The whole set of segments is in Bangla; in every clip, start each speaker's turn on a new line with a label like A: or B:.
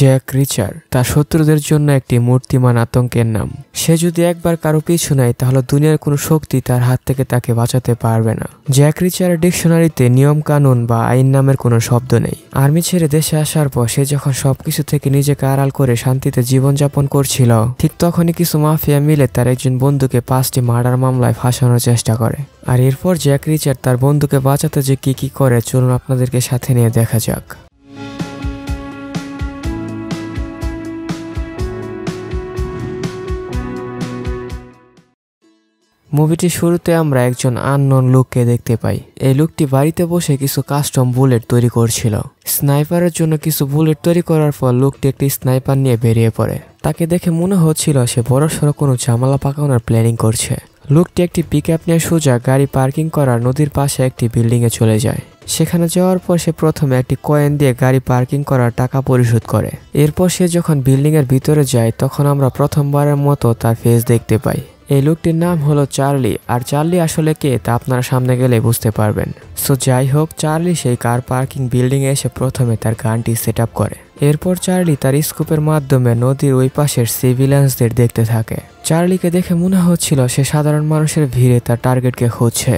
A: জ্যাক রিচার তার শত্রুদের জন্য একটি মূর্তিমান আতঙ্কের নাম সে যদি একবার কারো পিছু নেয় তাহলে দুনিয়ার কোনো শক্তি তার হাত থেকে তাকে বাঁচাতে পারবে না জ্যাক রিচার ডিকশনারিতে নিয়ম কানুন বা আইন নামের কোনো শব্দ নেই আর্মি ছেড়ে দেশে আসার পর সে যখন সবকিছু থেকে নিজেকে আড়াল করে শান্তিতে জীবনযাপন করছিল ঠিক তখনই কিছু মাফিয়া মিলে তার একজন বন্ধুকে পাঁচটি মার্ডার মামলায় ফাঁসানোর চেষ্টা করে আর এরপর জ্যাক রিচার তার বন্ধুকে বাঁচাতে যে কি কি করে চলুন আপনাদেরকে সাথে নিয়ে দেখা যাক মুভিটির শুরুতে আমরা একজন আননন লোককে দেখতে পাই এই লোকটি বাড়িতে বসে কিছু কাস্টম বুলেট তৈরি করছিল স্নাইপারের জন্য কিছু বুলেট তৈরি করার পর লোকটি একটি স্নাইপার নিয়ে বেরিয়ে পড়ে তাকে দেখে মনে হচ্ছিল সে বড় সড়ো কোনো জামালা পাকানোর প্ল্যানিং করছে লোকটি একটি পিক আপ নিয়ে সোজা গাড়ি পার্কিং করার নদীর পাশে একটি বিল্ডিংয়ে চলে যায় সেখানে যাওয়ার পর সে প্রথমে একটি কয়েন দিয়ে গাড়ি পার্কিং করার টাকা পরিশোধ করে এরপর সে যখন বিল্ডিংয়ের ভিতরে যায় তখন আমরা প্রথমবারের মতো তার ফেস দেখতে পাই এই লোকটির নাম হলো চার্লি আর চার্লি আসলে কে তা আপনারা সামনে গেলে বুঝতে পারবেন সো যাই হোক চার্লি সেই কার পার্কিং বিল্ডিংয়ে এসে প্রথমে তার গানটি সেট করে এরপর চার্লি তার স্কুপের মাধ্যমে নদীর ওই পাশের সিভিলিয়ান্সদের দেখতে থাকে চার্লিকে দেখে মনে হচ্ছিল সে সাধারণ মানুষের ভিড়ে তার টার্গেটকে খুঁজছে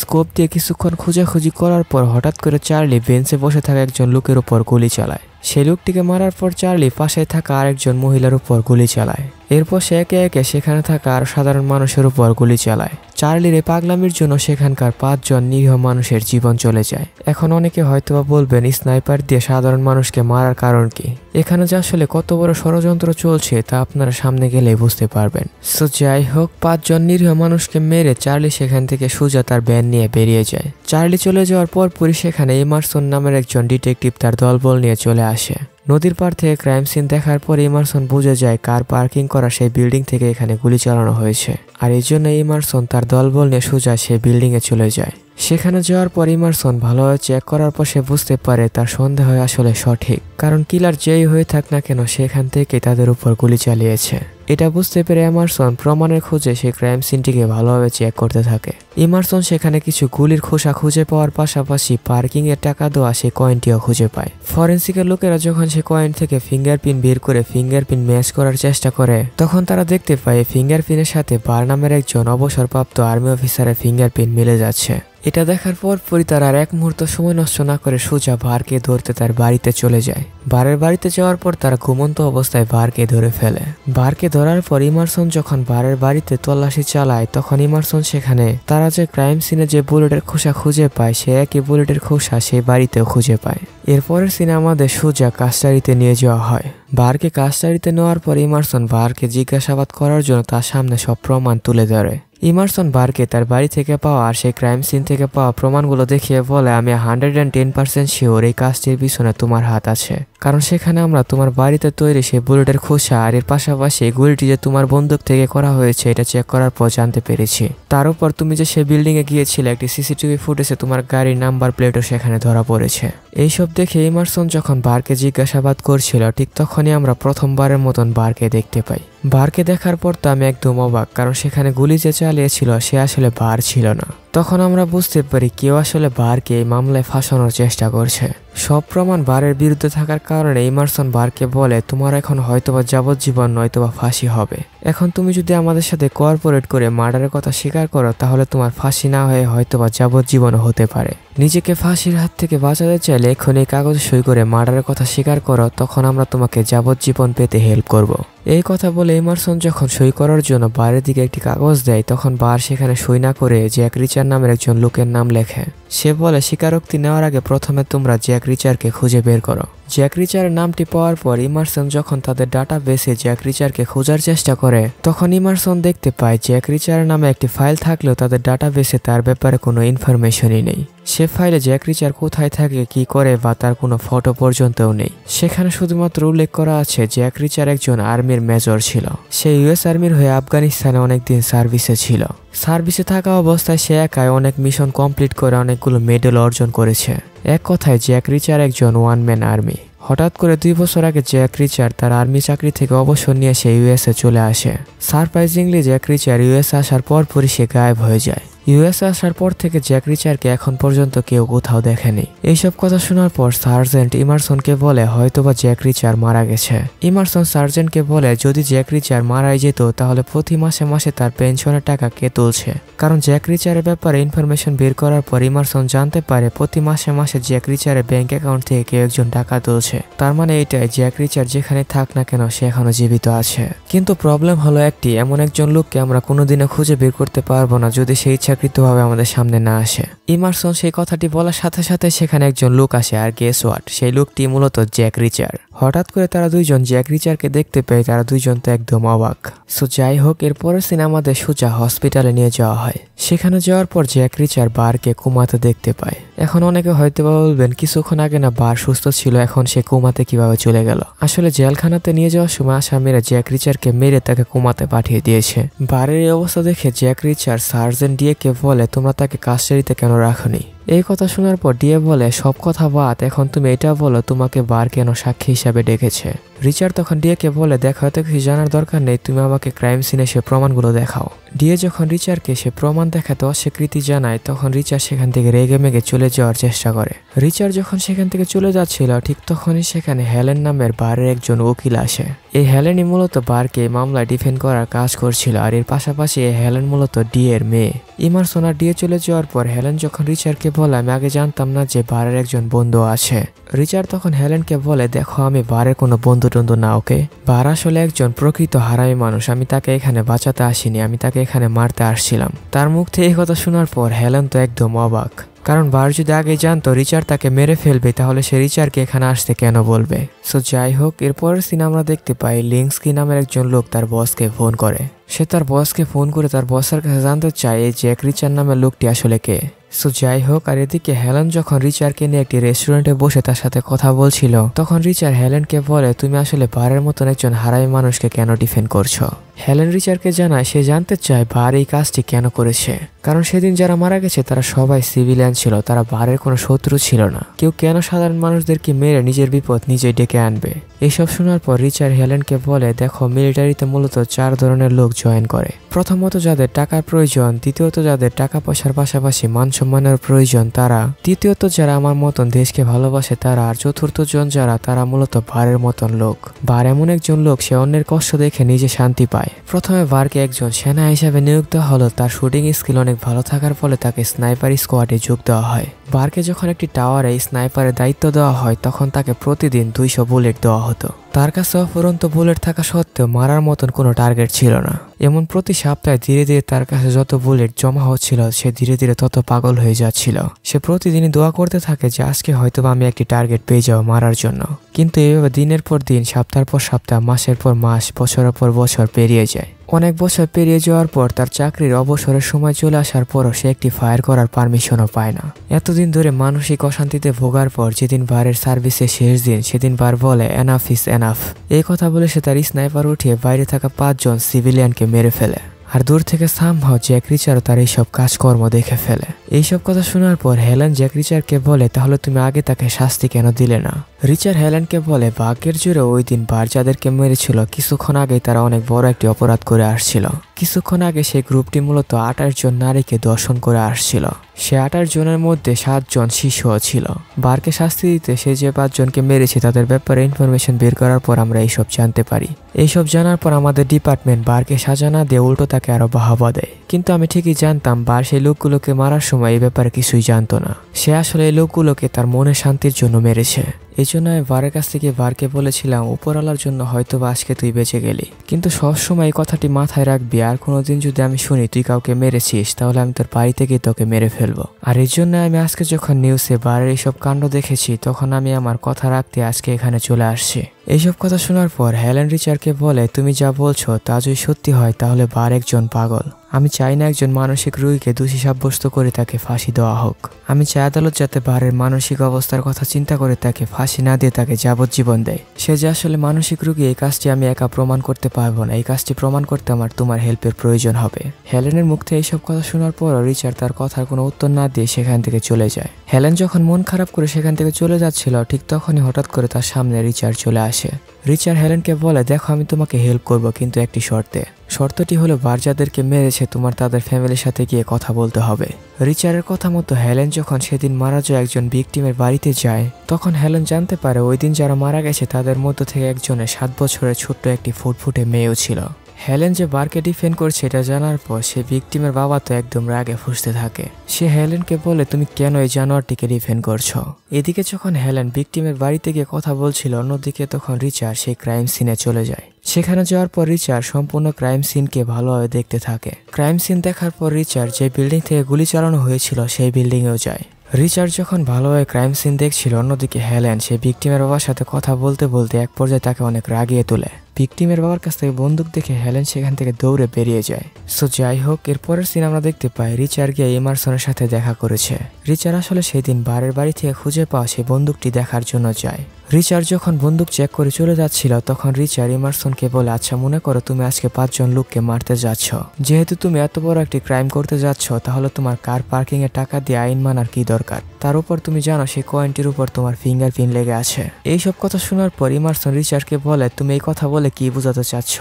A: স্কোপ দিয়ে কিছুক্ষণ খুঁজাখুঁজি করার পর হঠাৎ করে চার্লি বেঞ্চে বসে থাকা একজন লোকের উপর গুলি চালায় সে লোকটিকে মারার পর চার্লি পাশে থাকা আরেকজন মহিলার উপর গুলি চালায় এরপর সে একে একে সেখানে থাকা আর সাধারণ মানুষের উপর গুলি চালায় চার্লির এই পাগলামির জন্য সেখানকার পাঁচজন নিরীহ মানুষের জীবন চলে যায় এখন অনেকে হয়তোবা বলবেন স্নাইপার দিয়ে সাধারণ মানুষকে মারার কারণ কি এখানে যে আসলে কত বড় ষড়যন্ত্র চলছে তা আপনারা সামনে গেলেই বুঝতে পারবেন সো যাই হোক পাঁচজন নিরীহ মানুষকে মেরে চার্লি সেখান থেকে সুজা তার ব্যান নিয়ে বেরিয়ে যায় চার্লি চলে যাওয়ার পর পুলিশ সেখানে ইমারসন নামের একজন ডিটেকটিভ তার দলবল নিয়ে চলে আসে নদীর পার থেকে ক্রাইম সিন দেখার পর ইমারসন বুঝে যায় কার পার্কিং করা সেই বিল্ডিং থেকে এখানে গুলি চালানো হয়েছে আর এই জন্য ইমারসন তার দলবল নিয়ে সোজা সেই বিল্ডিংয়ে চলে যায় সেখানে যাওয়ার পর ইমারসন ভালোভাবে চেক করার পর সে বুঝতে পারে তার সন্দেহ হয় আসলে সঠিক কারণ কিলার যেই হয়ে থাক না কেন সেখান থেকে তাদের উপর গুলি চালিয়েছে এটা বুঝতে পেরে এমারসন প্রমাণের খোঁজে সেই ক্রাইম সিনটিকে ভালোভাবে চেক করতে থাকে ইমারসন সেখানে কিছু গুলির খোসা খুঁজে পাওয়ার পাশাপাশি পার্কিং এর টাকা দেওয়া সে কয়েনটিও খুঁজে পায় ফরেন্সিকের লোকেরা যখন সে কয়েন থেকে ফিঙ্গারপ্রিন্ট বের করে ফিঙ্গারপ্রিন্ট ম্যাচ করার চেষ্টা করে তখন তারা দেখতে পায় ফিঙ্গারপ্রিন্টের সাথে বার নামের একজন অবসরপ্রাপ্ত আর্মি অফিসারের ফিঙ্গারপ্রিন্ট মিলে যাচ্ছে এটা দেখার পর পরই তার আর এক মুহূর্ত সময় নষ্ট না করে সোজা ভারকে ধরতে তার বাড়িতে চলে যায় বারের বাড়িতে যাওয়ার পর তারা ঘুমন্ত অবস্থায় ভারকে ধরে ফেলে ভারকে ধরার পর ইমারসন যখন বারের বাড়িতে তল্লাশি চালায় তখন ইমারসন সেখানে তারা যে ক্রাইম সিনে যে বুলেটের খোসা খুঁজে পায় সে একই বুলেটের খোসা সেই বাড়িতেও খুঁজে পায় এরপরের সিনে আমাদের সোজা কাস্টারিতে নিয়ে যাওয়া হয় বারকে কাস্টারিতে নেওয়ার পর ইমারসন বারকে জিজ্ঞাসাবাদ করার জন্য তার সামনে সব প্রমাণ তুলে ধরে ইমারসন বার্কে তার বাড়ি থেকে পাওয়া আর সেই ক্রাইম সিন থেকে পাওয়া প্রমাণগুলো দেখিয়ে বলে আমি hundred and ten percent sure এই কাজটির পিছনে তোমার হাত আছে কারণ সেখানে আমরা তোমার বাড়িতে তৈরি সেই বুলেটের খোসা আর এর পাশাপাশি গুলিটি যে তোমার বন্দুক থেকে করা হয়েছে এটা চেক করার পর জানতে পেরেছি তার উপর তুমি যে সে বিল্ডিংয়ে গিয়েছিলে একটি সিসিটিভি ফুটেজে তোমার গাড়ির নাম্বার প্লেটও সেখানে ধরা পড়েছে এইসব দেখে ইমারসন যখন বারকে জিজ্ঞাসাবাদ করছিল ঠিক তখনই আমরা প্রথমবারের মতন বারকে দেখতে পাই বারকে দেখার পর তো আমি একদম অবাক কারণ সেখানে গুলি যে চালিয়েছিল সে আসলে বার ছিল না তখন আমরা বুঝতে পারি কেউ আসলে বারকে এই মামলায় ফাঁসানোর চেষ্টা করছে সব প্রমাণ বারের বিরুদ্ধে থাকার কারণে ইমারসন বারকে বলে তোমার এখন হয়তোবা যাবজ্জীবন নয়তোবা ফাঁসি হবে এখন তুমি যদি আমাদের সাথে কর্পোরেট করে মার্ডারের কথা স্বীকার করো তাহলে তোমার ফাঁসি না হয়ে হয়তোবা যাবজ্জীবন হতে পারে নিজেকে ফাঁসির হাত থেকে বাঁচাতে চাইলে এখনই কাগজ সই করে মার্ডারের কথা স্বীকার করো তখন আমরা তোমাকে যাবজ্জীবন পেতে হেল্প করব। এই কথা বলে ইমারসন যখন সই করার জন্য বাইরের দিকে একটি কাগজ দেয় তখন বার সেখানে সই না করে জ্যাক রিচার নামের একজন লোকের নাম লেখে সে বলে স্বীকারোক্তি নেওয়ার আগে প্রথমে তোমরা জ্যাক ক্রিচারকে খুঁজে বের করো জ্যাক রিচার নামটি পাওয়ার পর ইমারসন যখন তাদের ডাটা বেসে জ্যাক রিচারকে খোঁজার চেষ্টা করে তখন ইমারসন দেখতে পায় জ্যাক রিচার নামে একটি ফাইল থাকলেও তাদের ডাটা বেসে তার ব্যাপারে কোনো ইনফরমেশনই নেই সে ফাইলে জ্যাক রিচার কোথায় থাকে কি করে বা তার কোনো ফটো পর্যন্তও নেই সেখানে শুধুমাত্র উল্লেখ করা আছে জ্যাক রিচার একজন আর্মির মেজর ছিল সে ইউএস আর্মির হয়ে আফগানিস্তানে অনেকদিন সার্ভিসে ছিল সার্ভিসে থাকা অবস্থায় সে একাই অনেক মিশন কমপ্লিট করে অনেকগুলো মেডেল অর্জন করেছে এক কথায় জ্যাক রিচার একজন ওয়ান ম্যান আর্মি হঠাৎ করে দুই বছর আগে জ্যাক রিচার তার আর্মি চাকরি থেকে অবসর নিয়ে সে ইউএসএ চলে আসে সারপ্রাইজিংলি জ্যাক রিচার ইউএসএ আসার পরপরই সে গায়েব হয়ে যায় ইউএসএ আসার পর থেকে জ্যাক রিচারকে এখন পর্যন্ত কেউ কোথাও দেখেনি এইসব কথা শোনার পর সার্জেন্ট ইমারসনকে বলে হয়তোবা জ্যাক রিচার মারা গেছে ইমারসন সার্জেন্টকে বলে যদি জ্যাক রিচার মারাই যেত তাহলে প্রতি মাসে মাসে তার পেনশনের টাকা কে তুলছে কারণ জ্যাক রিচারের ব্যাপারে ইনফরমেশন বের করার পর ইমারসন জানতে পারে প্রতি মাসে মাসে জ্যাক রিচারের ব্যাঙ্ক অ্যাকাউন্ট থেকে কেউ একজন টাকা তুলছে তার মানে এটাই জ্যাক রিচার যেখানে থাক না কেন সে এখনো জীবিত আছে কিন্তু প্রবলেম হলো একটি এমন একজন লোককে আমরা কোনোদিনও খুঁজে বের করতে পারবো না যদি সেই ইচ্ছাকৃতভাবে আমাদের সামনে না আসে ইমারসন সেই কথাটি বলার সাথে সাথে সেখানে একজন লোক আসে আর গেস ওয়াট সেই লোকটি মূলত জ্যাক রিচার হঠাৎ করে তারা দুইজন জ্যাক রিচারকে দেখতে পেয়ে তারা দুইজন তো একদম অবাক সো যাই হোক এরপরে সিন আমাদের সোজা হসপিটালে নিয়ে যাওয়া হয় সেখানে যাওয়ার পর জ্যাক রিচার বারকে কুমাতে দেখতে পায় এখন অনেকে হয়তো বা বলবেন কিছুক্ষণ আগে না বার সুস্থ ছিল এখন সে কুমাতে কিভাবে চলে গেল আসলে জেলখানাতে নিয়ে যাওয়ার সময় আসামিরা জ্যাক রিচারকে মেরে তাকে কুমাতে পাঠিয়ে দিয়েছে বারের এই অবস্থা দেখে জ্যাক রিচার সার্জেন কে বলে তোমরা তাকে কাস্টারিতে কেন Arachne. এই কথা শোনার পর ডিএ বলে সব কথা বাদ এখন তুমি এটা বলো তোমাকে বার কেন সাক্ষী হিসাবে ডেকেছে রিচার্ড তখন ডিএকে বলে দেখো এত কিছু জানার দরকার নেই তুমি আমাকে ক্রাইম সিনে সে প্রমাণগুলো দেখাও ডিএ যখন রিচার্ডকে সে প্রমাণ দেখাতে অস্বীকৃতি জানায় তখন রিচার্ড সেখান থেকে রেগে মেগে চলে যাওয়ার চেষ্টা করে রিচার্ড যখন সেখান থেকে চলে যাচ্ছিল ঠিক তখনই সেখানে হেলেন নামের বারের একজন উকিল আসে এই হেলেনই মূলত বারকে মামলা ডিফেন্ড করার কাজ করছিল আর এর পাশাপাশি এই হেলেন মূলত ডিএর মেয়ে মেয়ে ইমারসোনা ডিএ চলে যাওয়ার পর হেলেন যখন রিচার্ডকে বললাম আগে জানতাম না যে বারের একজন বন্ধু আছে রিচার্ড তখন হেলেনকে বলে দেখো আমি বারের কোনো বন্ধু টন্ধু না ওকে বার আসলে একজন প্রকৃত হারামি মানুষ আমি তাকে এখানে বাঁচাতে আসিনি আমি তাকে এখানে মারতে আসছিলাম তার মুখ থেকে এই কথা শোনার পর হেলেন তো একদম অবাক কারণ বার যদি আগে জানতো রিচার্ড তাকে মেরে ফেলবে তাহলে সে রিচার্ডকে এখানে আসতে কেন বলবে সো যাই হোক এরপরের সিন আমরা দেখতে পাই লিংসকি নামের একজন লোক তার বসকে ফোন করে সে তার বসকে ফোন করে তার বসের কাছে জানতে চায় যে জ্যাক রিচার নামের লোকটি আসলে কে সো যাই হোক আর এদিকে হেলেন যখন রিচারকে নিয়ে একটি রেস্টুরেন্টে বসে তার সাথে কথা বলছিল তখন রিচার হেলেনকে বলে তুমি আসলে বারের মতন একজন হারাই মানুষকে কেন ডিফেন্ড করছো হেলেন রিচারকে জানায় সে জানতে চায় বার এই কাজটি কেন করেছে কারণ সেদিন যারা মারা গেছে তারা সবাই সিভিলিয়ান ছিল তারা বারের কোনো শত্রু ছিল না কেউ কেন সাধারণ মানুষদেরকে মেরে নিজের বিপদ নিজেই ডেকে আনবে এসব শোনার পর রিচার্ড হেলেনকে বলে দেখো মিলিটারিতে মূলত চার ধরনের লোক জয়েন করে প্রথমত যাদের টাকার প্রয়োজন দ্বিতীয়ত যাদের টাকা পয়সার পাশাপাশি মান সম্মানের প্রয়োজন তারা তৃতীয়ত যারা আমার মতন দেশকে ভালোবাসে তারা আর চতুর্থ জন যারা তারা মূলত ভারের মতন লোক ভার এমন একজন লোক সে অন্যের কষ্ট দেখে নিজে শান্তি পায় প্রথমে বার্কে একজন সেনা হিসেবে নিয়োগ দেওয়া হলো তার শুটিং স্কিল অনেক ভালো থাকার ফলে তাকে স্নাইপার স্কোয়াডে যোগ দেওয়া হয় বার্কে যখন একটি টাওয়ারে স্নাইপারের দায়িত্ব দেওয়া হয় তখন তাকে প্রতিদিন দুইশো বুলেট দেওয়া হতো তার কাছে অফরন্ত বুলেট থাকা সত্ত্বেও মারার মতন কোনো টার্গেট ছিল না এমন প্রতি সপ্তাহে ধীরে ধীরে তার কাছে যত বুলেট জমা হচ্ছিল সে ধীরে ধীরে তত পাগল হয়ে যাচ্ছিল সে প্রতিদিনই দোয়া করতে থাকে যে আজকে হয়তো আমি একটি টার্গেট পেয়ে যাবো মারার জন্য কিন্তু এভাবে দিনের পর দিন সপ্তাহের পর সপ্তাহ মাসের পর মাস বছরের পর বছর পেরিয়ে যায় অনেক বছর পেরিয়ে যাওয়ার পর তার চাকরির অবসরের সময় চলে আসার পরও সে একটি ফায়ার করার পারমিশনও পায় না এতদিন ধরে মানসিক অশান্তিতে ভোগার পর যেদিন বারের সার্ভিসে শেষ দিন সেদিন বার বলে এনাফ ইস এনাফ এই কথা বলে সে তার স্নাইপার উঠিয়ে বাইরে থাকা পাঁচজন সিভিলিয়ানকে মেরে ফেলে আর দূর থেকে সামহাও জ্যাক রিচারও তার এইসব কাজকর্ম দেখে ফেলে এইসব কথা শোনার পর হেলেন জ্যাক রিচারকে বলে তাহলে তুমি আগে তাকে শাস্তি কেন দিলে না রিচার হেলেনকে বলে বাঘের জোরে ওই দিন বার যাদেরকে মেরেছিল কিছুক্ষণ আগেই তারা অনেক বড় একটি অপরাধ করে আসছিল কিছুক্ষণ আগে সেই গ্রুপটি মূলত আটাশ জন নারীকে দর্শন করে আসছিল সে আটাশ জনের মধ্যে সাতজন শিশুও ছিল বারকে শাস্তি দিতে সে যে পাঁচজনকে মেরেছে তাদের ব্যাপারে ইনফরমেশন বের করার পর আমরা এইসব জানতে পারি এইসব জানার পর আমাদের ডিপার্টমেন্ট বারকে সাজা না দিয়ে উল্টো তাকে আরও বাহাবা দেয় কিন্তু আমি ঠিকই জানতাম বার সেই লোকগুলোকে মারার সময় এই ব্যাপারে কিছুই জানতো না সে আসলে এই লোকগুলোকে তার মনে শান্তির জন্য মেরেছে এই জন্য আমি ভারের কাছ থেকে ভারকে বলেছিলাম উপরওয়ালার জন্য হয়তো বা আজকে তুই বেঁচে গেলি কিন্তু সবসময় এই কথাটি মাথায় রাখবি আর কোনোদিন যদি আমি শুনি তুই কাউকে মেরেছিস তাহলে আমি তোর বাড়ি থেকে তোকে মেরে ফেলবো আর এই জন্য আমি আজকে যখন নিউজে বারের এইসব কাণ্ড দেখেছি তখন আমি আমার কথা রাখতে আজকে এখানে চলে আসছি এইসব কথা শোনার পর হ্যালেন রিচারকে বলে তুমি যা বলছো তা যদি সত্যি হয় তাহলে বার একজন পাগল আমি চাই না একজন মানসিক রুগীকে দোষী সাব্যস্ত করে তাকে ফাঁসি দেওয়া হোক আমি চাই আদালত যাতে বারের মানসিক অবস্থার কথা চিন্তা করে তাকে ফাঁসি না দিয়ে তাকে যাবজ্জীবন দেয় সে যে আসলে মানসিক রুগী এই কাজটি আমি একা প্রমাণ করতে পারবো না এই কাজটি প্রমাণ করতে আমার তোমার হেল্পের প্রয়োজন হবে হেলেনের মুখ থেকে এইসব কথা শোনার পর রিচার্ড তার কথার কোনো উত্তর না দিয়ে সেখান থেকে চলে যায় হেলেন যখন মন খারাপ করে সেখান থেকে চলে যাচ্ছিল ঠিক তখনই হঠাৎ করে তার সামনে রিচার্ড চলে আসে আসে রিচার্ড হেলেনকে বলে দেখো আমি তোমাকে হেল্প করব কিন্তু একটি শর্তে শর্তটি হলো বারজাদেরকে মেরেছে তোমার তাদের ফ্যামিলির সাথে গিয়ে কথা বলতে হবে রিচারের কথা মতো হেলেন যখন সেদিন মারা যায় একজন বিকটিমের বাড়িতে যায় তখন হেলেন জানতে পারে ওই দিন যারা মারা গেছে তাদের মধ্য থেকে একজনের সাত বছরের ছোট্ট একটি ফুটফুটে মেয়েও ছিল হেলেন যে বারকে ডিফেন্ড করছে এটা জানার পর সে ভিকটিমের বাবা তো একদম রাগে ফুসতে থাকে সে হেলেনকে বলে তুমি কেন এই জানোয়ারটিকে ডিফেন্ড করছো এদিকে যখন হেলেন ভিকটিমের বাড়িতে গিয়ে কথা বলছিল অন্যদিকে তখন রিচার্ড সেই ক্রাইম সিনে চলে যায় সেখানে যাওয়ার পর রিচার্ড সম্পূর্ণ ক্রাইম সিনকে ভালোভাবে দেখতে থাকে ক্রাইম সিন দেখার পর রিচার্ড যে বিল্ডিং থেকে গুলি চালানো হয়েছিল সেই বিল্ডিংয়েও যায় রিচার্ড যখন ভালোভাবে ক্রাইম সিন দেখছিল অন্যদিকে হেলেন সে ভিকটিমের বাবার সাথে কথা বলতে বলতে এক পর্যায়ে তাকে অনেক রাগিয়ে তোলে ভিকটিমের বাবার কাছ থেকে বন্দুক দেখে হেলেন সেখান থেকে দৌড়ে বেরিয়ে যায় সো যাই হোক এরপরের সিন আমরা দেখতে পাই রিচার গিয়ে ইমারসনের সাথে দেখা করেছে রিচার আসলে সেই দিন বারের বাড়ি থেকে খুঁজে পাওয়া সেই বন্দুকটি দেখার জন্য যায় রিচার্ড যখন বন্দুক চেক করে চলে যাচ্ছিল তখন রিচার্ড ইমারসনকে বলে আচ্ছা মনে করো তুমি আজকে পাঁচজন লোককে মারতে যাচ্ছ যেহেতু তুমি এত বড় একটি ক্রাইম করতে যাচ্ছ তাহলে তোমার কার পার্কিং এ টাকা দিয়ে আইন মানার কি দরকার তার উপর তুমি জানো সেই কয়েনটির উপর তোমার প্রিন্ট লেগে আছে এইসব কথা শোনার পর ইমারসন রিচার্ডকে বলে তুমি এই কথা বলে কি বোঝাতে চাচ্ছ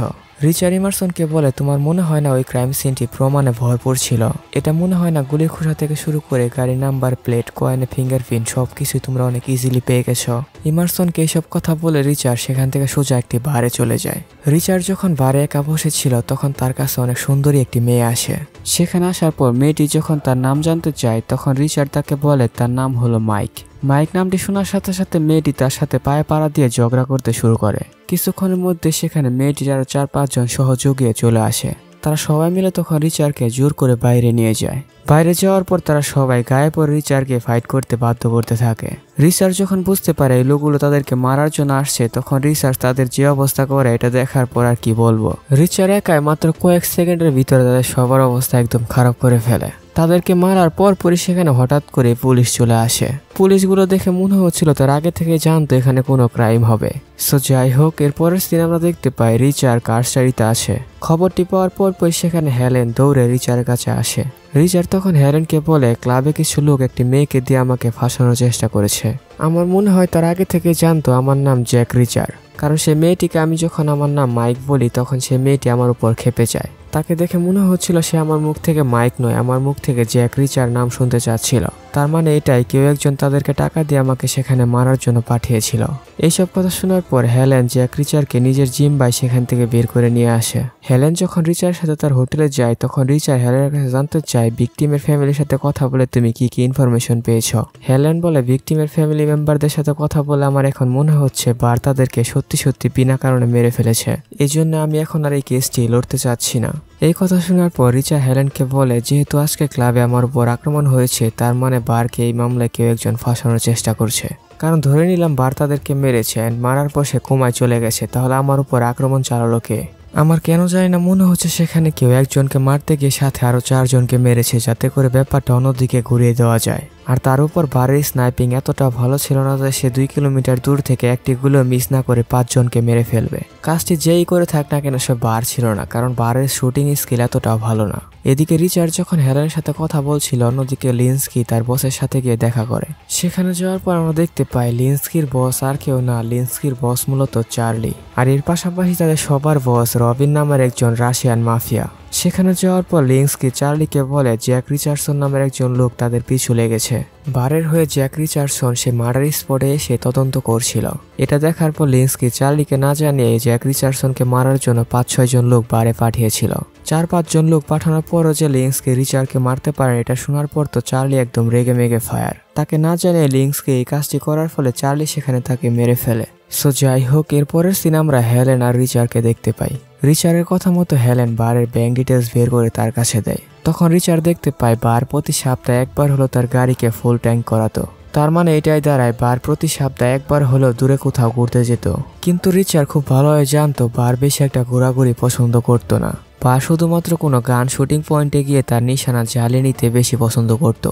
A: রিচার ইমারসনকে বলে তোমার মনে হয় না ওই ক্রাইম সিনটি প্রমাণে ভরপুর ছিল এটা মনে হয় না গুলি খোসা থেকে শুরু করে গাড়ি নাম্বার প্লেট কয়েনে ফিঙ্গারপ্রিন্ট সব কিছুই তোমরা অনেক ইজিলি পেয়ে গেছো ইমারসনকে এইসব কথা বলে রিচার্ড সেখান থেকে সোজা একটি বারে চলে যায় রিচার্ড যখন বারে একা বসেছিল তখন তার কাছে অনেক সুন্দরী একটি মেয়ে আসে সেখানে আসার পর মেয়েটি যখন তার নাম জানতে চায় তখন রিচার্ড তাকে বলে তার নাম হলো মাইক মাইক নামটি শোনার সাথে সাথে মেয়েটি তার সাথে পায়ে পাড়া দিয়ে ঝগড়া করতে শুরু করে কিছুক্ষণের মধ্যে সেখানে মেয়েটির আরও চার পাঁচজন সহযোগী চলে আসে তারা সবাই মিলে তখন রিচারকে জোর করে বাইরে নিয়ে যায় বাইরে যাওয়ার পর তারা সবাই গায়ে পরে রিচারকে ফাইট করতে বাধ্য করতে থাকে রিসার্চ যখন বুঝতে পারে এই লোকগুলো তাদেরকে মারার জন্য আসছে তখন রিসার্চ তাদের যে অবস্থা করে এটা দেখার পর আর কি বলবো রিচার একাই মাত্র কয়েক সেকেন্ডের ভিতরে তাদের সবার অবস্থা একদম খারাপ করে ফেলে তাদেরকে মারার পর পরই সেখানে হঠাৎ করে পুলিশ চলে আসে পুলিশগুলো দেখে মনে হচ্ছিল তার আগে থেকে জানতো এখানে কোনো ক্রাইম হবে সো যাই হোক এরপরের দিন আমরা দেখতে পাই রিচার কারসারিতে আছে খবরটি পাওয়ার পর পর সেখানে হেলেন দৌড়ে রিচার কাছে আসে রিচার তখন হেলেনকে বলে ক্লাবে কিছু লোক একটি মেয়েকে দিয়ে আমাকে ফাঁসানোর চেষ্টা করেছে আমার মনে হয় তার আগে থেকে জানতো আমার নাম জ্যাক রিচার কারণ সে মেয়েটিকে আমি যখন আমার নাম মাইক বলি তখন সে মেয়েটি আমার উপর খেপে যায় তাকে দেখে মনে হচ্ছিল সে আমার মুখ থেকে মাইক নয় আমার মুখ থেকে জ্যাক রিচার নাম শুনতে চাচ্ছিল তার মানে এটাই কেউ একজন তাদেরকে টাকা দিয়ে আমাকে সেখানে মারার জন্য পাঠিয়েছিল এইসব কথা শোনার পর হেলেন জ্যাক রিচারকে নিজের জিম বাই সেখান থেকে বের করে নিয়ে আসে হেলেন যখন রিচার সাথে তার হোটেলে যায় তখন রিচার হেলেনের কাছে জানতে চায় ভিকটিমের ফ্যামিলির সাথে কথা বলে তুমি কি কি ইনফরমেশন পেয়েছ হেলেন বলে ভিকটিমের ফ্যামিলি মেম্বারদের সাথে কথা বলে আমার এখন মনে হচ্ছে বার তাদেরকে সত্যি সত্যি বিনা কারণে মেরে ফেলেছে এই জন্য আমি এখন আর এই কেসটি লড়তে চাচ্ছি না এই কথা শোনার পর রিচা হেলেনকে বলে যেহেতু আজকে ক্লাবে আমার উপর আক্রমণ হয়েছে তার মানে বারকে এই মামলায় কেউ একজন ফাঁসানোর চেষ্টা করছে কারণ ধরে নিলাম বার তাদেরকে মেরেছে অ্যান্ড মারার পর সে কোমায় চলে গেছে তাহলে আমার উপর আক্রমণ চালালো কে আমার কেন জানি না মনে হচ্ছে সেখানে কেউ একজনকে মারতে গিয়ে সাথে আরও চারজনকে মেরেছে যাতে করে ব্যাপারটা অন্যদিকে ঘুরিয়ে দেওয়া যায় আর তার উপর বারের স্নাইপিং এতটা ভালো ছিল না যে সে দুই কিলোমিটার দূর থেকে একটি গুলো মিস না করে পাঁচজনকে মেরে ফেলবে কাজটি যেই করে থাক না কেন সে বার ছিল না কারণ বারের শুটিং স্কিল এতটাও ভালো না এদিকে রিচার্ড যখন হেলেনের সাথে কথা বলছিল অন্যদিকে লিন্সকি তার বসের সাথে গিয়ে দেখা করে সেখানে যাওয়ার পর আমরা দেখতে পাই লিন্সকির বস আর কেউ না লিন্সকির বস মূলত চার্লি আর এর পাশাপাশি তাদের সবার বস রবিন নামের একজন রাশিয়ান মাফিয়া সেখানে যাওয়ার পর লিংসকে চার্লিকে বলে জ্যাক রিচার্ডসন নামের একজন লোক তাদের পিছু লেগেছে বারের হয়ে জ্যাক রিচার্ডসন সে মার্ডার স্পটে এসে তদন্ত করছিল এটা দেখার পর লিংসকে চার্লিকে না জানিয়ে জ্যাক রিচার্ডসনকে মারার জন্য পাঁচ ছয়জন লোক বারে পাঠিয়েছিল চার পাঁচজন লোক পাঠানোর পরও যে লিংসকে রিচার্ডকে মারতে পারে এটা শোনার পর তো চার্লি একদম রেগে মেগে ফায়ার তাকে না জানিয়ে লিংসকে এই কাজটি করার ফলে চার্লি সেখানে তাকে মেরে ফেলে সো যাই হোক এরপরের সিন আমরা হেলেন আর রিচারকে দেখতে পাই রিচারের কথা মতো হেলেন বারের ব্যাঙ্ক ডিটেলস বের করে তার কাছে দেয় তখন রিচার দেখতে পায় বার প্রতি সপ্তাহে একবার হলো তার গাড়িকে ফুল ট্যাঙ্ক করাতো তার মানে এটাই দাঁড়ায় বার প্রতি সপ্তাহে একবার হলেও দূরে কোথাও ঘুরতে যেত কিন্তু রিচার খুব ভালোভাবে জানতো বার বেশি একটা ঘোরাঘুরি পছন্দ করতো না বা শুধুমাত্র কোনো গান শুটিং পয়েন্টে গিয়ে তার নিশানা জ্বালিয়ে নিতে বেশি পছন্দ করত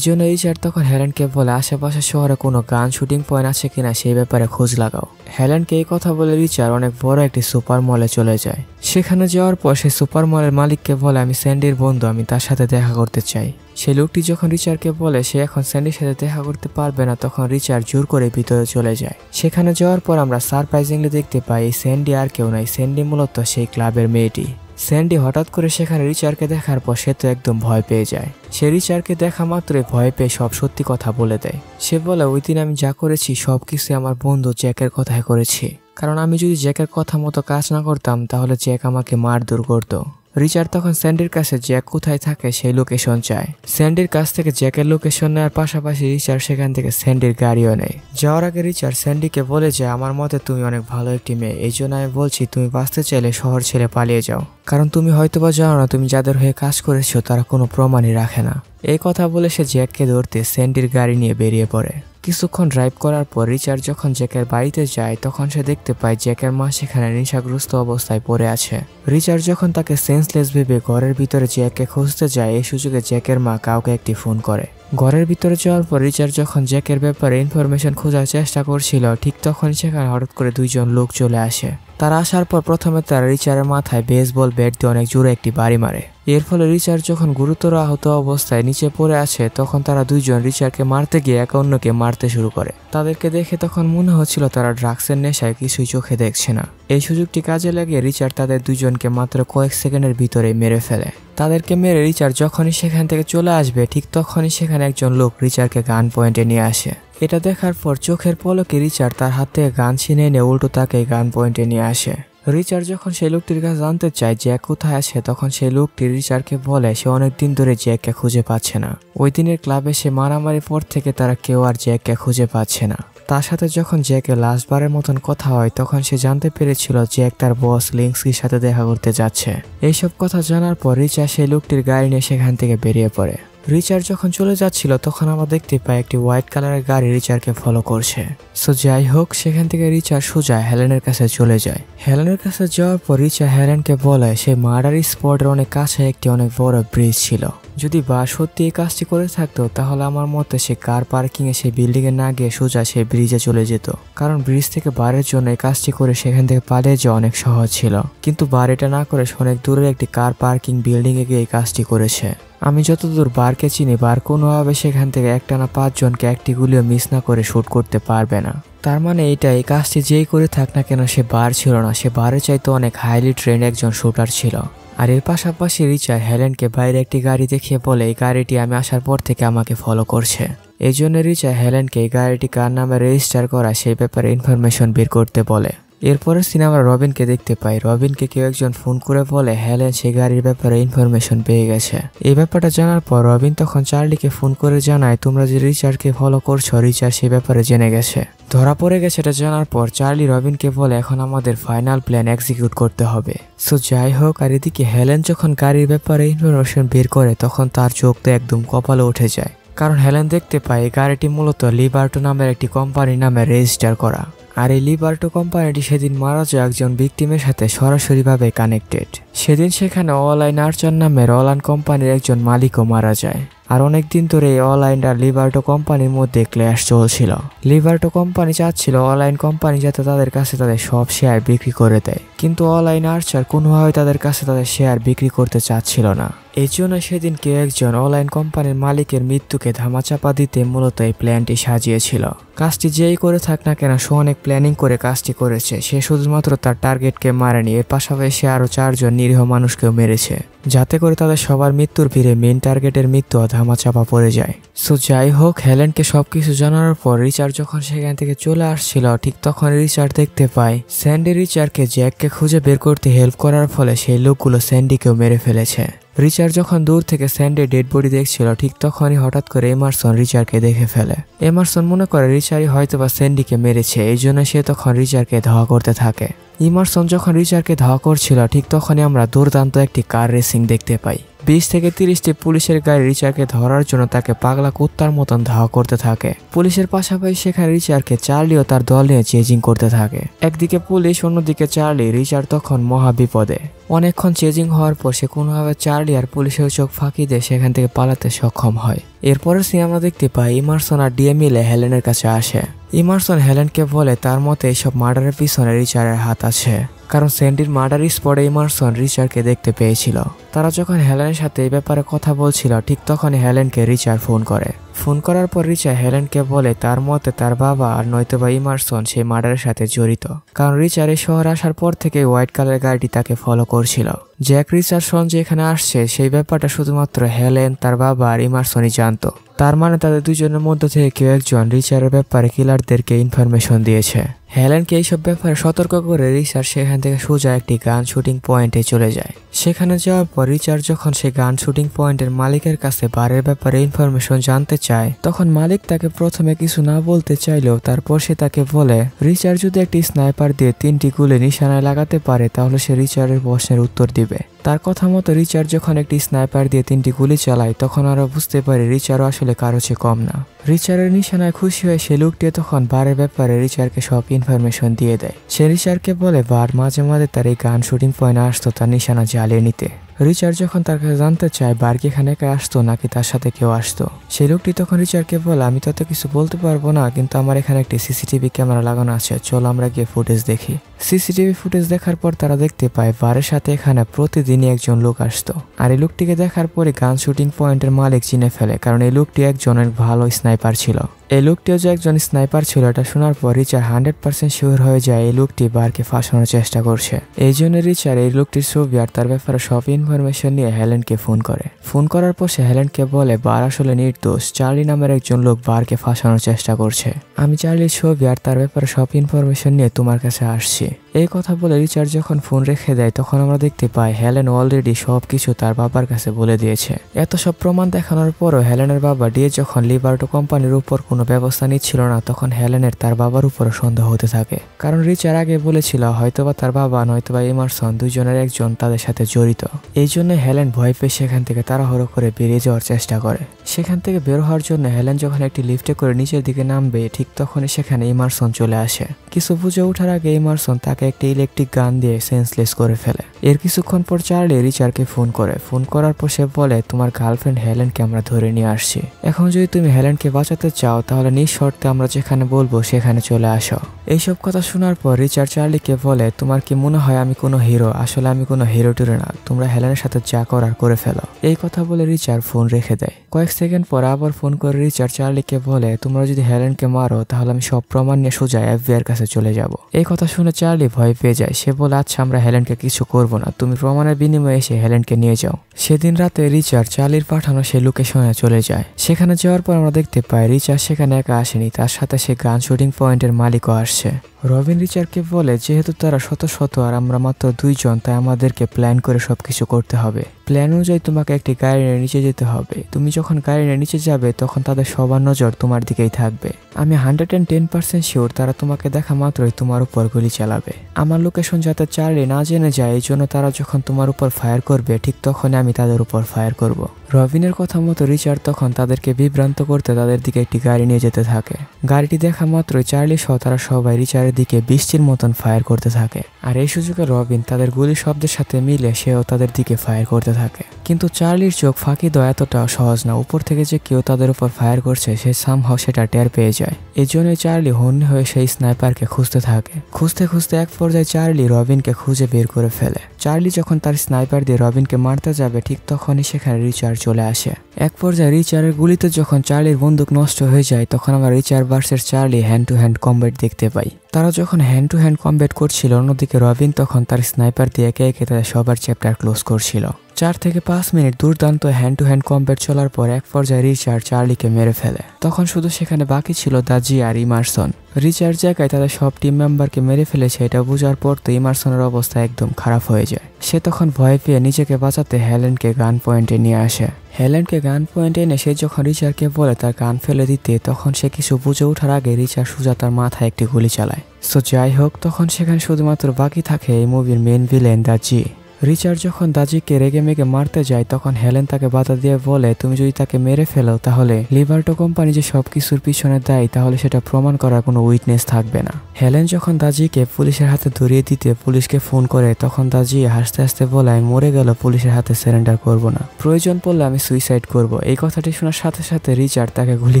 A: জন্য রিচার্ড তখন হেলেনকে বলে আশেপাশের শহরে কোনো গান শুটিং পয়েন্ট আছে কিনা সেই ব্যাপারে খোঁজ লাগাও হেলেনকে এই কথা বলে রিচার্ড অনেক বড় একটি সুপার মলে চলে যায় সেখানে যাওয়ার পর সে সুপার মলের মালিককে বলে আমি স্যান্ডির বন্ধু আমি তার সাথে দেখা করতে চাই সেই লোকটি যখন রিচার্ডকে বলে সে এখন স্যান্ডির সাথে দেখা করতে পারবে না তখন রিচার্ড জোর করে ভিতরে চলে যায় সেখানে যাওয়ার পর আমরা সারপ্রাইজিংলি দেখতে পাই স্যান্ডি আর কেউ নাই স্যান্ডি মূলত সেই ক্লাবের মেয়েটি স্যান্ডি হঠাৎ করে সেখানে রিচারকে দেখার পর সে তো একদম ভয় পেয়ে যায় সে রিচারকে দেখা মাত্রই ভয় পেয়ে সব সত্যি কথা বলে দেয় সে বলে ওই দিন আমি যা করেছি সব কিছু আমার বন্ধু জ্যাকের কথায় করেছি কারণ আমি যদি জ্যাকের কথা মতো কাজ না করতাম তাহলে জ্যাক আমাকে মারধর করতো রিচার্ড তখন স্যান্ডির কাছে জ্যাক কোথায় থাকে সেই লোকেশন চায় স্যান্ডির কাছ থেকে জ্যাকের লোকেশন নেওয়ার পাশাপাশি রিচার্ড সেখান থেকে স্যান্ডির গাড়িও নেয় যাওয়ার আগে রিচার্ড স্যান্ডিকে বলে যে আমার মতে তুমি অনেক ভালো একটি মেয়ে এই জন্য আমি বলছি তুমি বাঁচতে চাইলে শহর ছেড়ে পালিয়ে যাও কারণ তুমি হয়তো বা জানো না তুমি যাদের হয়ে কাজ করেছো তারা কোনো প্রমাণই রাখে না এই কথা বলে সে জ্যাককে ধরতে স্যান্ডির গাড়ি নিয়ে বেরিয়ে পড়ে কিছুক্ষণ ড্রাইভ করার পর রিচার্ড যখন জ্যাকের বাড়িতে যায় তখন সে দেখতে পায় জ্যাকের মা সেখানে নেশাগ্রস্ত অবস্থায় পড়ে আছে রিচার্ড যখন তাকে সেন্সলেস ভেবে ঘরের ভিতরে জ্যাককে খুঁজতে যায় এই সুযোগে জ্যাকের মা কাউকে একটি ফোন করে ঘরের ভিতরে যাওয়ার পর রিচার্ড যখন জ্যাকের ব্যাপারে ইনফরমেশন খোঁজার চেষ্টা করছিল ঠিক তখন সেখানে হঠাৎ করে দুইজন লোক চলে আসে তারা আসার পর প্রথমে তারা রিচারের মাথায় বেসবল ব্যাট দিয়ে অনেক জোরে একটি বাড়ি মারে এর ফলে রিচার্ড যখন গুরুতর আহত অবস্থায় নিচে পড়ে আছে তখন তারা দুইজন রিচার্ডকে মারতে গিয়ে একে অন্যকে মারতে শুরু করে তাদেরকে দেখে তখন মনে হচ্ছিল তারা ড্রাগসের নেশায় কিছুই চোখে দেখছে না এই সুযোগটি কাজে লাগিয়ে রিচার্ড তাদের দুজনকে মাত্র কয়েক সেকেন্ডের ভিতরে মেরে ফেলে তাদেরকে মেরে রিচার্ড যখনই সেখান থেকে চলে আসবে ঠিক তখনই সেখানে একজন লোক রিচার্ডকে গান পয়েন্টে নিয়ে আসে এটা দেখার পর চোখের পলকে রিচার্ড তার হাতে গান ছিনে এনে উল্টো তাকে গান পয়েন্টে নিয়ে আসে রিচার্ড যখন সেই লোকটির কাছে জানতে চায় জ্যাক কোথায় আছে তখন সেই লোকটি রিচার্ডকে বলে সে অনেকদিন ধরে জ্যাককে খুঁজে পাচ্ছে না ওই দিনের ক্লাবে সে মারামারির পর থেকে তারা কেউ আর জ্যাককে খুঁজে পাচ্ছে না তার সাথে যখন জ্যাকে লাস্টবারের মতন কথা হয় তখন সে জানতে পেরেছিল জ্যাক তার বস লিঙ্কসির সাথে দেখা করতে যাচ্ছে এইসব কথা জানার পর রিচার্ড সেই লোকটির গাড়ি নিয়ে সেখান থেকে বেরিয়ে পড়ে রিচার্ড যখন চলে যাচ্ছিল তখন আমরা দেখতে পাই একটি হোয়াইট কালারের গাড়ি রিচার্ডকে ফলো করছে সো যাই হোক সেখান থেকে রিচার্ড সোজা হেলেনের কাছে চলে যায় হেলেনের কাছে যাওয়ার পর রিচার্ড হেলেনকে বলে সে মার্ডার স্পটের অনেক কাছে একটি অনেক বড় ব্রিজ ছিল যদি বা সত্যি এই কাজটি করে থাকতো তাহলে আমার মতে সে কার পার্কিংয়ে সেই বিল্ডিংয়ে না গিয়ে সোজা সেই ব্রিজে চলে যেত কারণ ব্রিজ থেকে বারের জন্য এই কাজটি করে সেখান থেকে পালিয়ে যাওয়া অনেক সহজ ছিল কিন্তু বার এটা না করে অনেক দূরের একটি কার পার্কিং বিল্ডিংয়ে গিয়ে এই কাজটি করেছে আমি যতদূর বারকে চিনি বার কোনোভাবে সেখান থেকে একটানা পাঁচজনকে একটি গুলিও মিস না করে শ্যুট করতে পারবে না তার মানে এটা এই কাজটি যেই করে থাক না কেন সে বার ছিল না সে বারে চাইতে অনেক হাইলি ট্রেন একজন শ্যুটার ছিল আর এর পাশাপাশি রিচা হেলেনকে বাইরে একটি গাড়ি দেখিয়ে বলে এই গাড়িটি আমি আসার পর থেকে আমাকে ফলো করছে এই জন্য রিচা হেলেনকে এই গাড়িটি কার নামে রেজিস্টার করা সেই ব্যাপারে ইনফরমেশন বের করতে বলে এরপরের সিনেমা রবিনকে দেখতে পাই রবিনকে কেউ একজন ফোন করে বলে হেলেন সে গাড়ির ব্যাপারে ইনফরমেশন পেয়ে গেছে এই ব্যাপারটা জানার পর রবিন তখন চার্লিকে ফোন করে জানায় তোমরা যে রিচার্ডকে ফলো করছো রিচার্ড সে ব্যাপারে জেনে গেছে ধরা পড়ে গেছে এটা জানার পর চার্লি রবিনকে বলে এখন আমাদের ফাইনাল প্ল্যান এক্সিকিউট করতে হবে সো যাই হোক আর এদিকে হেলেন যখন গাড়ির ব্যাপারে ইনফরমেশন বের করে তখন তার চোখ তো একদম কপালে উঠে যায় কারণ হেলেন দেখতে পায় গাড়িটি মূলত লিবার্টো নামের একটি কোম্পানি নামে রেজিস্টার করা আর এই লিবার্টো কোম্পানিটি সেদিন মারা যায় একজন ভিক্টিমের সাথে সরাসরিভাবে কানেক্টেড সেদিন সেখানে অলাইন আর্চার নামের অনলাইন কোম্পানির একজন মালিকও মারা যায় আর অনেকদিন ধরে এই অনলাইন আর লিবার্টো কোম্পানির মধ্যে ক্ল্যাশ চলছিল লিবার্টো কোম্পানি চাচ্ছিল অলাইন কোম্পানি যাতে তাদের কাছে তাদের সব শেয়ার বিক্রি করে দেয় কিন্তু অলাইন আর্চার কোনোভাবে তাদের কাছে তাদের শেয়ার বিক্রি করতে চাচ্ছিল না এই জন্য সেদিন কেউ একজন অনলাইন কোম্পানির মালিকের মৃত্যুকে ধামাচাপা দিতে মূলত এই প্ল্যানটি সাজিয়েছিল কাজটি যেই করে থাক না কেন সে অনেক প্ল্যানিং করে কাজটি করেছে সে শুধুমাত্র তার টার্গেটকে মারেনি এর পাশাপাশি সে আরও চারজন নিরীহ মানুষকেও মেরেছে যাতে করে তাদের সবার মৃত্যুর ভিড়ে মেন টার্গেটের মৃত্যু ধামাচাপা পড়ে যায় সো যাই হোক হেলেনকে সব কিছু জানানোর পর রিচার্ড যখন সেখান থেকে চলে আসছিল ঠিক তখন রিচার্ড দেখতে পায় স্যান্ডি রিচার্ডকে জ্যাককে খুঁজে বের করতে হেল্প করার ফলে সেই লোকগুলো স্যান্ডিকেও মেরে ফেলেছে রিচার্ড যখন দূর থেকে স্যান্ডে ডেড বডি দেখছিল ঠিক তখনই হঠাৎ করে এমারসন রিচার্ডকে দেখে ফেলে এমারসন মনে করে রিচার্ডই হয়তোবা স্যান্ডিকে মেরেছে এই জন্য সে তখন রিচার্ডকে ধাওয়া করতে থাকে ইমারসন যখন রিচার্ডকে ধাওয়া করছিল ঠিক তখনই আমরা দুর্দান্ত একটি কার রেসিং দেখতে পাই বিশ থেকে তিরিশটি পুলিশের গায়ে রিচারকে ধরার জন্য তাকে পাগলা কুত্তার মতন ধাওয়া করতে থাকে পুলিশের পাশাপাশি সেখানে রিচারকে চার্লি ও তার দল নিয়ে চেজিং করতে থাকে একদিকে পুলিশ অন্যদিকে চার্লি রিচার তখন মহা বিপদে অনেকক্ষণ চেজিং হওয়ার পর সে কোনোভাবে চার্লি আর পুলিশের চোখ ফাঁকি দিয়ে সেখান থেকে পালাতে সক্ষম হয় এরপরে সে আমরা দেখতে পাই ইমার্সন আর ডিএ মিলে হেলেনের কাছে আসে ইমার্সন হেলেনকে বলে তার মতে এইসব মার্ডারের পিছনে রিচারের হাত আছে কারণ স্যান্ডির মার্ডার স্পটে ইমারসন রিচার্ডকে দেখতে পেয়েছিল তারা যখন হেলেনের সাথে এই ব্যাপারে কথা বলছিল ঠিক তখন হেলেনকে রিচার্ড ফোন করে ফোন করার পর রিচার হেলেনকে বলে তার মতে তার বাবা আর নয়তোবা ইমারসন সেই মার্ডারের সাথে জড়িত কারণ রিচার্ড এই শহরে আসার পর থেকে হোয়াইট কালার গাড়িটি তাকে ফলো করছিল জ্যাক রিচার্ডসন যে এখানে আসছে সেই ব্যাপারটা শুধুমাত্র হেলেন তার বাবা আর ইমারসনই জানতো তার মানে তাদের দুজনের মধ্য থেকে কেউ একজন রিচারের ব্যাপারে কিলারদেরকে ইনফরমেশন দিয়েছে হেলেনকে এইসব ব্যাপারে সতর্ক করে রিচার্ড সেখান থেকে সোজা একটি গান শুটিং পয়েন্টে চলে যায় সেখানে যাওয়ার পর রিচার্ড যখন সে গান শুটিং পয়েন্টের মালিকের কাছে বারের ব্যাপারে ইনফরমেশন জানতে চায় তখন মালিক তাকে প্রথমে কিছু না বলতে চাইলেও তারপর সে তাকে বলে রিচার্ড যদি একটি স্নাইপার দিয়ে তিনটি গুলি নিশানায় লাগাতে পারে তাহলে সে রিচার্ডের প্রশ্নের উত্তর দিবে তার কথা মতো রিচার্ড যখন একটি স্নাইপার দিয়ে তিনটি গুলি চালায় তখন আরও বুঝতে পারে রিচার্ডও আসলে কারো চেয়ে কম না রিচার্ডের নিশানায় খুশি হয়ে সে লোকটি তখন বারের ব্যাপারে রিচার্ডকে সব ইনফরমেশন দিয়ে দেয় সে রিচার্ডকে বলে বার মাঝে মাঝে তার এই গান শুটিং পয়েন্ট আসতো তার নিশানা জ্বালিয়ে নিতে রিচার্ড যখন তার কাছে জানতে চায় এখানে কে আসতো নাকি তার সাথে কেউ আসতো সেই লোকটি তখন রিচার্ডকে বলে আমি তত কিছু বলতে পারবো না কিন্তু আমার এখানে একটি সিসিটিভি ক্যামেরা লাগানো আছে চল আমরা গিয়ে ফুটেজ দেখি সিসিটিভি ফুটেজ দেখার পর তারা দেখতে পায় বারের সাথে এখানে প্রতিদিনই একজন লোক আসতো আর এই লোকটিকে দেখার পরে গান শুটিং পয়েন্টের মালিক চিনে ফেলে কারণ এই লোকটি একজন অনেক ভালো স্নাইপার ছিল এই লোকটিও যে একজন স্নাইপার ছিল এটা শোনার পর রিচার হান্ড্রেড পার্সেন্ট শিওর হয়ে যায় এই লোকটি বারকে ফাঁসানোর চেষ্টা করছে এই জন্য রিচার এই লোকটির ছবি আর তার ব্যাপারে সব ইনফরমেশন নিয়ে হেলেনকে ফোন করে ফোন করার পর সে হেলেনকে বলে বার আসলে নির্দোষ চার্লি নামের একজন লোক বারকে ফাঁসানোর চেষ্টা করছে আমি চার্লির ছবি আর তার ব্যাপারে সব ইনফরমেশন নিয়ে তোমার কাছে আসছি এই কথা বলে রিচার্ড যখন ফোন রেখে দেয় তখন আমরা দেখতে পাই হেলেন অলরেডি সব কিছু তার বাবার কাছে বলে দিয়েছে এত সব প্রমাণ দেখানোর পরও হেলেনের বাবা ডিএ যখন লিবার্টো কোম্পানির উপর কোনো ব্যবস্থা নিচ্ছিল না তখন হেলেনের তার বাবার উপর সন্দেহ হতে থাকে কারণ রিচার আগে বলেছিল হয়তোবা তার বাবা নয়তোবা ইমারসন দুজনের একজন তাদের সাথে জড়িত এই জন্য হেলেন ভয় পেয়ে সেখান থেকে তাড়াহুড়ো করে বেরিয়ে যাওয়ার চেষ্টা করে সেখান থেকে বের হওয়ার জন্য হেলেন যখন একটি লিফটে করে নিচের দিকে নামবে ঠিক তখনই সেখানে ইমারসন চলে আসে কিছু বুঝে ওঠার আগে ইমারসন তাকে একটা ইলেকট্রিক গান দিয়ে সেন্সলেস করে ফেলে এর কিছুক্ষণ পর চার্লি রিচার্ডকে ফোন করে ফোন করার পর সে বলে তোমার গার্লফ্রেন্ড হেলেনকে আমরা ধরে নিয়ে আসছি এখন যদি তুমি হেলেনকে বাঁচাতে চাও তাহলে নিঃশর্তে আমরা যেখানে বলবো সেখানে চলে আসো এইসব কথা শোনার পর রিচার্ড চার্লিকে বলে তোমার কি মনে হয় আমি কোনো হিরো আসলে আমি কোনো হিরো টুরে না তোমরা হেলেনের সাথে যা করার করে ফেলো এই কথা বলে রিচার্ড ফোন রেখে দেয় কয়েক সেকেন্ড পর আবার ফোন করে রিচার্ড চার্লিকে বলে তোমরা যদি হেলেনকে মারো তাহলে আমি সব প্রমাণ নিয়ে সোজা এফবিআর কাছে চলে যাব এই কথা শুনে চার্লি ভয় পেয়ে যায় সে বলে আচ্ছা আমরা হেলেনকে কিছু করব না তুমি প্রমাণের বিনিময়ে এসে হেলেনকে নিয়ে যাও সেদিন রাতে রিচার্ড চালির পাঠানো সে লোকেশনে চলে যায় সেখানে যাওয়ার পর আমরা দেখতে পাই রিচার্ড সেখানে একা আসেনি তার সাথে সে গান শুটিং পয়েন্টের মালিকও আসছে রবিন রিচার্ডকে বলে যেহেতু তারা শত শত আর আমরা মাত্র দুইজন তাই আমাদেরকে প্ল্যান করে সব কিছু করতে হবে প্ল্যান অনুযায়ী তোমাকে একটি গাড়ি নিয়ে নিচে যেতে হবে তুমি যখন গাড়ি নিয়ে নিচে যাবে তখন তাদের সবার নজর তোমার দিকেই থাকবে আমি hundred and ten percent sure তারা তোমাকে দেখা মাত্রই তোমার উপর গুলি চালাবে আমার লোকেশন যাতে চার্লি না জেনে যায় এই জন্য তারা যখন তোমার উপর ফায়ার করবে ঠিক তখনই আমি তাদের উপর ফায়ার করব। রবিনের কথা মতো রিচার্ড তখন তাদেরকে বিভ্রান্ত করতে তাদের দিকে একটি গাড়ি নিয়ে যেতে থাকে গাড়িটি দেখা মাত্র চার্লি সহ তারা সবাই রিচার্ডের দিকে বৃষ্টির মতন ফায়ার করতে থাকে আর এই সুযোগে রবিন তাদের গুলি শব্দের সাথে মিলে সেও তাদের দিকে ফায়ার করতে থাকে কিন্তু চার্লির চোখ ফাঁকি দেওয়া এতটা সহজ না উপর থেকে যে কেউ তাদের উপর ফায়ার করছে সে সামহাও সেটা টের পেয়ে যায় এই জন্য চার্লি হন্য হয়ে সেই স্নাইপারকে খুঁজতে থাকে খুঁজতে খুঁজতে এক পর পর্যায়ে চার্লি রবিনকে খুঁজে বের করে ফেলে চার্লি যখন তার স্নাইপার দিয়ে রবিনকে মারতে যাবে ঠিক তখনই সেখানে রিচার্ড চলে আসে এক পর্যায়ে রিচারের গুলিতে যখন চার্লির বন্দুক নষ্ট হয়ে যায় তখন আমরা রিচার বার্সের Charlie hand to hand combat দেখতে পাই তারা যখন হ্যান্ড টু হ্যান্ড কম্ব্যাট করছিল অন্যদিকে রবিন তখন তার স্নাইপার দিয়ে একে একে তাদের সবার চ্যাপ্টার ক্লোজ করছিল চার থেকে পাঁচ মিনিট দুর্দান্ত হ্যান্ড টু হ্যান্ড কম্ব্যাট চলার পর এক পর্যায়ে রিচার্ড চার্লিকে মেরে ফেলে তখন শুধু সেখানে বাকি ছিল দাজি আর ইমার্সন রিচার্ড জায়গায় তাদের সব টিম মেম্বারকে মেরে ফেলেছে এটা বোঝার পর তো ইমার্সনের অবস্থা একদম খারাপ হয়ে যায় সে তখন ভয় পেয়ে নিজেকে বাঁচাতে হ্যালেনকে গান পয়েন্টে নিয়ে আসে হেলেনকে গান পয়েন্টে এনে সে যখন রিচার্ডকে বলে তার গান ফেলে দিতে তখন সে কিছু বুঝে ওঠার আগে রিচার্ড তার মাথায় একটি গুলি চালায় সো যাই হোক তখন সেখানে শুধুমাত্র বাকি থাকে এই মুভির মেন ভিলেন দা জি রিচার্ড যখন দাজিকে রেগে মেগে মারতে যায় তখন হেলেন তাকে বাধা দিয়ে বলে তুমি যদি তাকে মেরে ফেলো তাহলে লিবার্টো কোম্পানি যে কিছুর পিছনে দেয় তাহলে সেটা প্রমাণ করার কোনো উইটনেস থাকবে না হেলেন যখন দাজিকে পুলিশের হাতে ধরিয়ে দিতে পুলিশকে ফোন করে তখন দাজি হাসতে হাসতে বলে আমি মরে গেল পুলিশের হাতে সারেন্ডার করব না প্রয়োজন পড়লে আমি সুইসাইড করব এই কথাটি শোনার সাথে সাথে রিচার্ড তাকে গুলি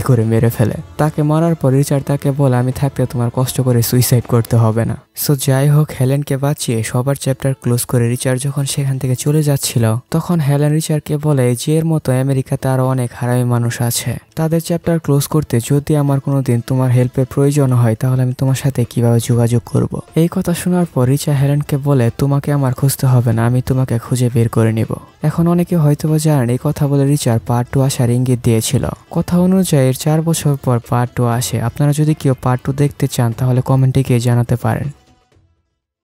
A: করে মেরে ফেলে তাকে মারার পর রিচার্ড তাকে বলে আমি থাকতে তোমার কষ্ট করে সুইসাইড করতে হবে না সো যাই হোক হেলেনকে বাঁচিয়ে সবার চ্যাপ্টার ক্লোজ করে রিচার্জ যখন সেখান থেকে চলে যাচ্ছিল তখন হেলেন রিচার্ডকে বলে যে এর মতো আমেরিকাতে আরও অনেক হারামি মানুষ আছে তাদের চ্যাপ্টার ক্লোজ করতে যদি আমার কোনো দিন তোমার হেল্পের প্রয়োজন হয় তাহলে আমি তোমার সাথে কিভাবে যোগাযোগ করব। এই কথা শোনার পর রিচা হেলেনকে বলে তোমাকে আমার খুঁজতে হবে না আমি তোমাকে খুঁজে বের করে নিব এখন অনেকে হয়তো বা জানেন এই কথা বলে রিচার পার্ট টু আসার ইঙ্গিত দিয়েছিল কথা অনুযায়ী চার বছর পর পার্ট টু আসে আপনারা যদি কেউ পার্ট টু দেখতে চান তাহলে কমেন্টে গিয়ে জানাতে পারেন